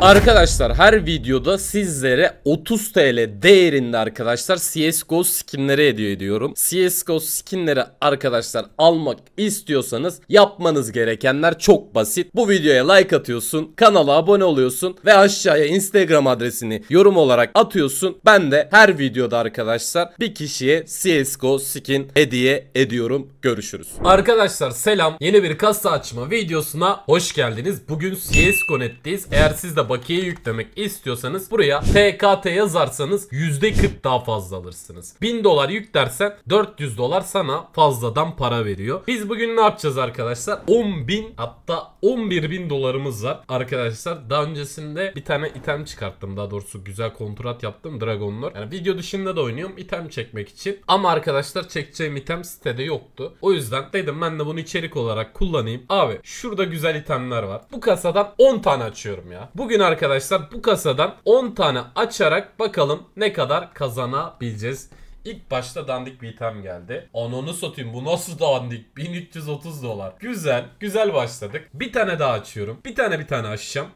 Arkadaşlar her videoda sizlere 30 TL değerinde arkadaşlar CSGO skinleri hediye ediyorum. CSGO skinleri arkadaşlar almak istiyorsanız yapmanız gerekenler çok basit. Bu videoya like atıyorsun, kanala abone oluyorsun ve aşağıya Instagram adresini yorum olarak atıyorsun. Ben de her videoda arkadaşlar bir kişiye CSGO skin hediye ediyorum. Görüşürüz. Arkadaşlar selam. Yeni bir kasa açma videosuna hoş geldiniz. Bugün CSGO.net'teyiz. Eğer siz de bakiye yüklemek istiyorsanız buraya TKT yazarsanız %40 daha fazla alırsınız. 1000 dolar yüklersen 400 dolar sana fazladan para veriyor. Biz bugün ne yapacağız arkadaşlar? 10.000 hatta 11.000 dolarımız var arkadaşlar. Daha öncesinde bir tane item çıkarttım. Daha doğrusu güzel kontrat yaptım Dragon Lord. Yani video dışında da oynuyorum item çekmek için. Ama arkadaşlar çekeceğim item sitede yoktu. O yüzden dedim ben de bunu içerik olarak kullanayım. Abi şurada güzel itemler var. Bu kasadan 10 tane açıyorum ya. Bugün Bugün arkadaşlar bu kasadan 10 tane açarak bakalım ne kadar kazanabileceğiz. İlk başta dandik bir item geldi. Ananı satayım bu nasıl dandik? 1330 dolar. Güzel. Güzel başladık. Bir tane daha açıyorum. Bir tane bir tane açacağım.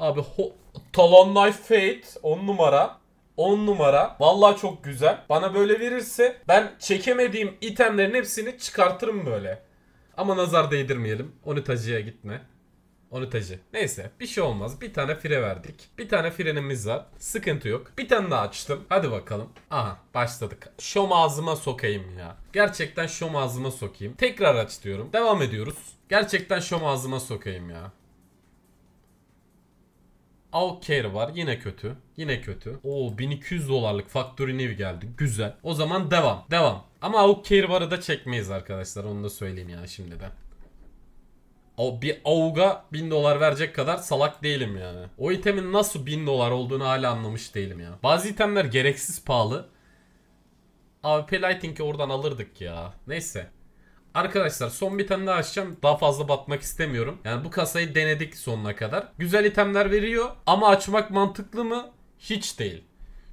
Abi ho Talon Knife Fate 10 numara. 10 numara. Vallahi çok güzel. Bana böyle verirse ben çekemediğim itemlerin hepsini çıkartırım böyle. Ama nazar değdirmeyelim. Onu tacıya gitme. Onu Onitacı. Neyse bir şey olmaz. Bir tane fire verdik. Bir tane frenimiz var. Sıkıntı yok. Bir tane daha açtım. Hadi bakalım. Aha başladık. Şom ağzıma sokayım ya. Gerçekten şom ağzıma sokayım. Tekrar aç diyorum. Devam ediyoruz. Gerçekten şom ağzıma sokayım ya. Care var. Yine kötü. Yine kötü. Oo 1200 dolarlık factory nevi geldi. Güzel. O zaman devam. Devam. Ama Care varı da çekmeyiz arkadaşlar. Onu da söyleyeyim yani şimdiden. O bir avuga 1000 dolar verecek kadar salak değilim yani. O itemin nasıl 1000 dolar olduğunu hala anlamış değilim ya. Bazı itemler gereksiz pahalı. AWP Lighting'i oradan alırdık ya. Neyse. Arkadaşlar son bir tane daha açacağım. Daha fazla batmak istemiyorum. Yani bu kasayı denedik sonuna kadar. Güzel itemler veriyor ama açmak mantıklı mı? Hiç değil.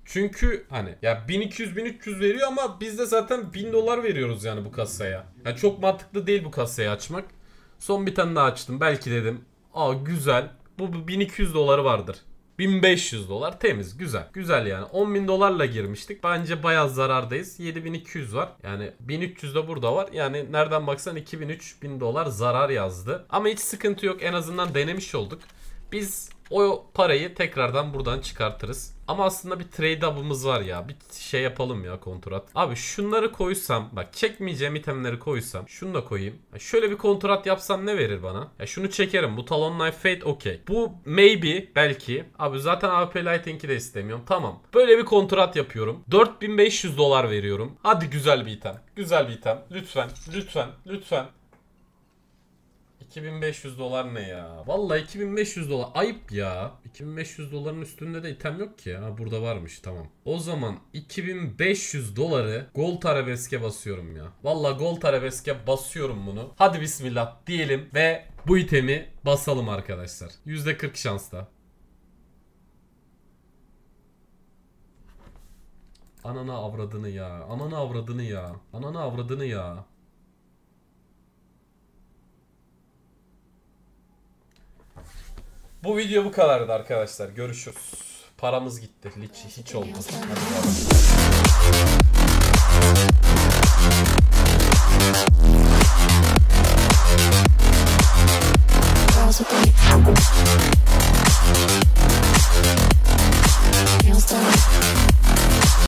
Çünkü hani ya 1200-1300 veriyor ama biz de zaten 1000 dolar veriyoruz yani bu kasaya. Yani çok mantıklı değil bu kasayı açmak. Son bir tane daha açtım. Belki dedim. Aa güzel. Bu 1200 doları vardır. 1500 dolar temiz güzel güzel yani 10.000 dolarla girmiştik bence bayağı zarardayız 7200 var yani 1300 de burada var yani nereden baksan 2000-3000 dolar zarar yazdı ama hiç sıkıntı yok en azından denemiş olduk biz o parayı tekrardan buradan çıkartırız. Ama aslında bir trade up'ımız var ya. Bir şey yapalım ya kontrat. Abi şunları koysam bak çekmeyeceğim itemleri koysam. Şunu da koyayım. Şöyle bir kontrat yapsam ne verir bana? Ya şunu çekerim. Bu Talon Knife Fate okey. Bu maybe belki. Abi zaten AP Lighting'i de istemiyorum. Tamam. Böyle bir kontrat yapıyorum. 4500 dolar veriyorum. Hadi güzel bir item. Güzel bir item. Lütfen. Lütfen. Lütfen. 2500 dolar ne ya? Vallahi 2500 dolar ayıp ya. 2500 doların üstünde de item yok ki. Ha burada varmış tamam. O zaman 2500 doları gold arabeske basıyorum ya. Vallahi gold arabeske basıyorum bunu. Hadi bismillah diyelim ve bu itemi basalım arkadaşlar. %40 şansla. Ananı avradını ya. Ananı avradını ya. Ananı avradını ya. Bu video bu kadardı arkadaşlar. Görüşürüz. Paramız gitti. Hiç, hiç olmaz.